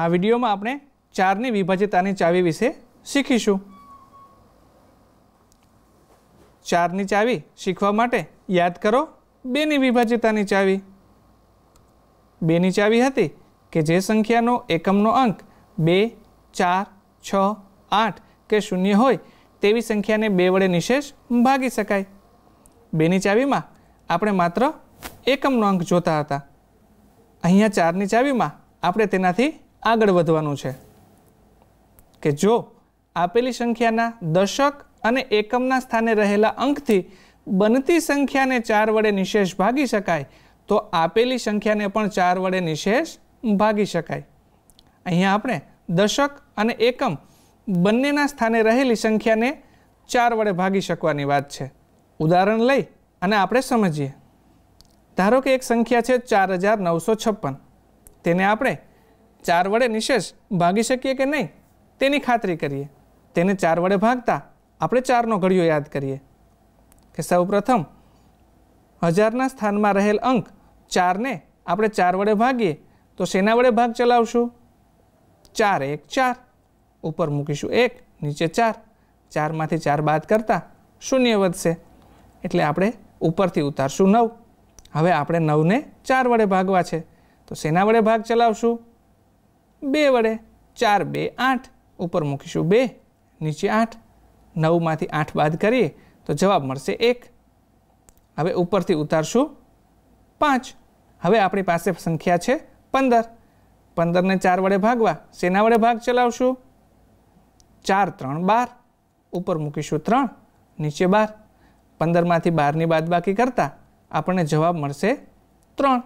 આ વિડીયોમાં આપણે ચારની વિભાજ્યતાની ચાવી વિશે શીખીશું ચારની ચાવી શીખવા માટે યાદ કરો બેની વિભાજ્યતાની ચાવી બેની ચાવી હતી કે જે સંખ્યાનો એકમનો અંક બે ચાર છ આઠ કે શૂન્ય હોય તેવી સંખ્યાને બે વડે નિશેષ ભાગી શકાય બેની ચાવીમાં આપણે માત્ર એકમનો અંક જોતા હતા અહીંયા ચારની ચાવીમાં આપણે તેનાથી આગળ વધવાનું છે કે જો આપેલી સંખ્યાના દશક અને એકમના સ્થાને રહેલા અંકથી બનતી સંખ્યાને ચાર વડે નિશેષ ભાગી શકાય તો આપેલી સંખ્યાને પણ ચાર વડે નિશેષ ભાગી શકાય અહીંયા આપણે દશક અને એકમ બંનેના સ્થાને રહેલી સંખ્યાને ચાર વડે ભાગી શકવાની વાત છે ઉદાહરણ લઈ અને આપણે સમજીએ ધારો કે એક સંખ્યા છે ચાર હજાર નવસો છપ્પન તેને આપણે ચાર વડે નિશેષ ભાગી શકીએ કે નહીં તેની ખાતરી કરીએ તેને ચાર વડે ભાગતા આપણે ચારનો ઘડિયો યાદ કરીએ કે સૌપ્રથમ હજારના સ્થાનમાં રહેલ અંક ચારને આપણે ચાર વડે ભાગીએ તો શેના વડે ભાગ ચલાવશું ચાર એક ચાર ઉપર મૂકીશું એક નીચે ચાર ચારમાંથી ચાર બાદ કરતાં શૂન્ય વધશે એટલે આપણે ઉપરથી ઉતારશું નવ હવે આપણે નવને ચાર વડે ભાગવા છે તો શેના વડે ભાગ ચલાવશું બે વડે ચાર બે આઠ ઉપર મૂકીશું બે નીચે આઠ નવમાંથી આઠ બાદ કરીએ તો જવાબ મળશે એક હવે ઉપરથી ઉતારશું પાંચ હવે આપણી પાસે સંખ્યા છે પંદર પંદરને ચાર વડે ભાગવા સેના વડે ભાગ ચલાવશું ચાર ત્રણ બાર ઉપર મૂકીશું ત્રણ નીચે બાર પંદરમાંથી બારની બાદબાકી કરતાં આપણને જવાબ મળશે ત્રણ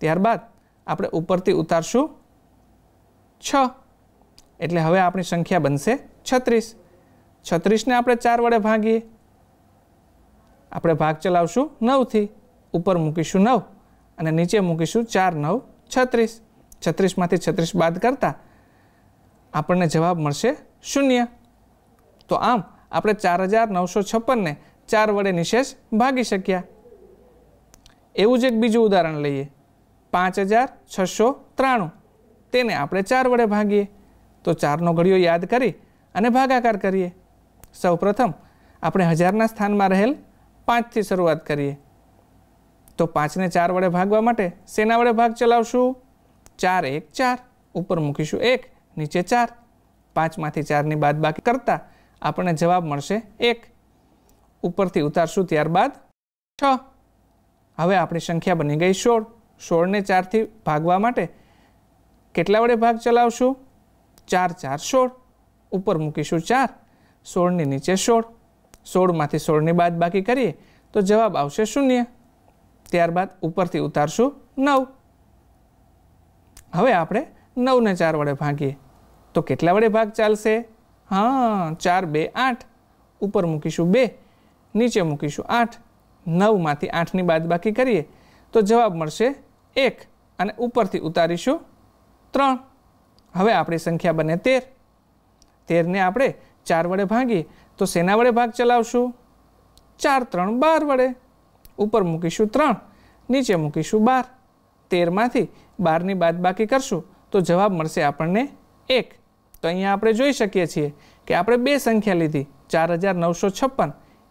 ત્યારબાદ આપણે ઉપરથી ઉતારશું છ એટલે હવે આપણી સંખ્યા બનશે છત્રીસ છત્રીસને આપણે ચાર વડે ભાગીએ આપણે ભાગ ચલાવશું નવથી ઉપર મૂકીશું નવ અને નીચે મૂકીશું ચાર નવ છત્રીસ છત્રીસમાંથી છત્રીસ બાદ કરતાં આપણને જવાબ મળશે શૂન્ય તો આમ આપણે ચાર હજાર નવસો છપ્પનને ચાર વડે નિશેષ ભાગી શક્યા એવું જ એક બીજું ઉદાહરણ લઈએ પાંચ હજાર છસો ત્રાણું તેને આપણે ચાર વડે ભાગીએ તો ચારનો ઘડિયો યાદ કરી અને ભાગાકાર કરીએ સૌપ્રથમ આપણે હજારના સ્થાનમાં રહેલ પાંચથી શરૂઆત કરીએ તો પાંચને ચાર વડે ભાગવા માટે સેના વડે ભાગ ચલાવશું ચાર એક ચાર ઉપર મૂકીશું એક નીચે ચાર પાંચમાંથી ચારની બાદ બાકી કરતાં આપણને જવાબ મળશે એક ઉપરથી ઉતારશું ત્યારબાદ છ હવે આપણી સંખ્યા બની ગઈ સોળ સોળને ચારથી ભાગવા માટે કેટલા વડે ભાગ ચલાવશું ચાર ચાર સોળ ઉપર મૂકીશું ચાર સોળની નીચે સોળ સોળમાંથી સોળની બાદ બાકી કરીએ તો જવાબ આવશે શૂન્ય ત્યારબાદ ઉપરથી ઉતારશું નવ હવે આપણે નવને ચાર વડે ભાગીએ તો કેટલા વડે ભાગ ચાલશે હા ચાર બે આઠ ઉપર મૂકીશું બે નીચે મૂકીશું આઠ નવમાંથી આઠની બાદ બાકી કરીએ તો જવાબ મળશે એક અને ઉપરથી ઉતારીશું ત્રણ હવે આપણી સંખ્યા બને તેર તેરને આપણે ચાર વડે ભાંગીએ તો શેના વડે ભાગ ચલાવશું ચાર ત્રણ બાર વડે ઉપર મૂકીશું ત્રણ નીચે મૂકીશું બાર તેરમાંથી બારની બાદબાકી કરશું તો જવાબ મળશે આપણને એક તો અહીંયા આપણે જોઈ શકીએ છીએ કે આપણે બે સંખ્યા લીધી ચાર હજાર નવસો છપ્પન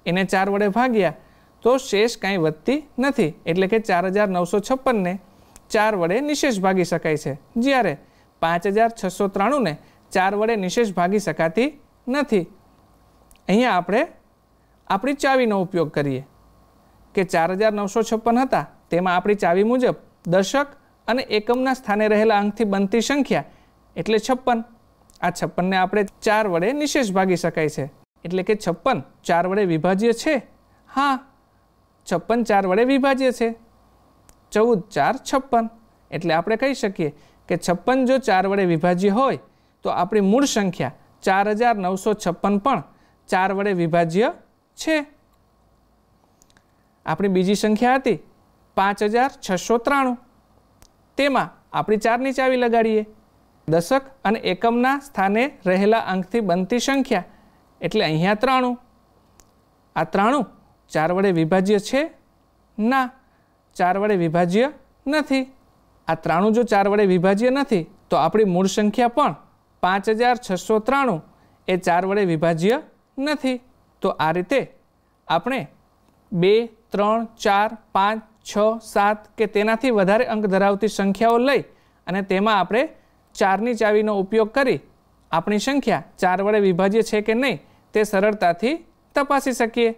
એને ચાર વડે ભાગ્યા તો શેષ કાંઈ વધતી નથી એટલે કે ચાર હજાર નવસો છપ્પનને ચાર વડે નિશેષ ભાગી શકાય છે જ્યારે પાંચ હજાર છસો ત્રાણુંને ચાર વડે નિશેષ ભાગી શકાતી નથી અહીંયા આપણે આપણી ચાવીનો ઉપયોગ કરીએ કે ચાર હજાર નવસો છપ્પન હતા તેમાં આપણી ચાવી મુજબ દશક અને એકમના સ્થાને રહેલા અંકથી બનતી સંખ્યા એટલે છપ્પન આ છપ્પનને આપણે ચાર વડે નિશેષ ભાગી શકાય છે એટલે કે છપ્પન ચાર વડે વિભાજ્ય છે હા છપ્પન ચાર વડે વિભાજ્ય છે ચૌદ ચાર છપ્પન એટલે આપણે કહી શકીએ કે છપ્પન જો ચાર વડે વિભાજ્ય હોય તો આપણી મૂળ સંખ્યા ચાર હજાર નવસો છપ્પન પણ ચાર વડે વિભાજ્ય છે આપણી બીજી સંખ્યા હતી પાંચ હજાર છસો ત્રાણું તેમાં આપણી ચારની ચાવી લગાડીએ દશક અને એકમના સ્થાને રહેલા અંકથી બનતી સંખ્યા એટલે અહીંયા ત્રાણું આ ત્રાણું ચાર વડે વિભાજ્ય છે ના ચાર વડે વિભાજ્ય નથી આ ત્રાણું જો ચાર વડે વિભાજ્ય નથી તો આપણી મૂળ સંખ્યા પણ પાંચ હજાર છસો ત્રાણું એ ચાર વડે વિભાજ્ય નથી તો આ રીતે આપણે બે ત્રણ ચાર પાંચ છ સાત કે તેનાથી વધારે અંક ધરાવતી સંખ્યાઓ લઈ અને તેમાં આપણે ચારની ચાવીનો ઉપયોગ કરી આપણી સંખ્યા ચાર વડે વિભાજ્ય છે કે નહીં તે સરળતાથી તપાસી શકીએ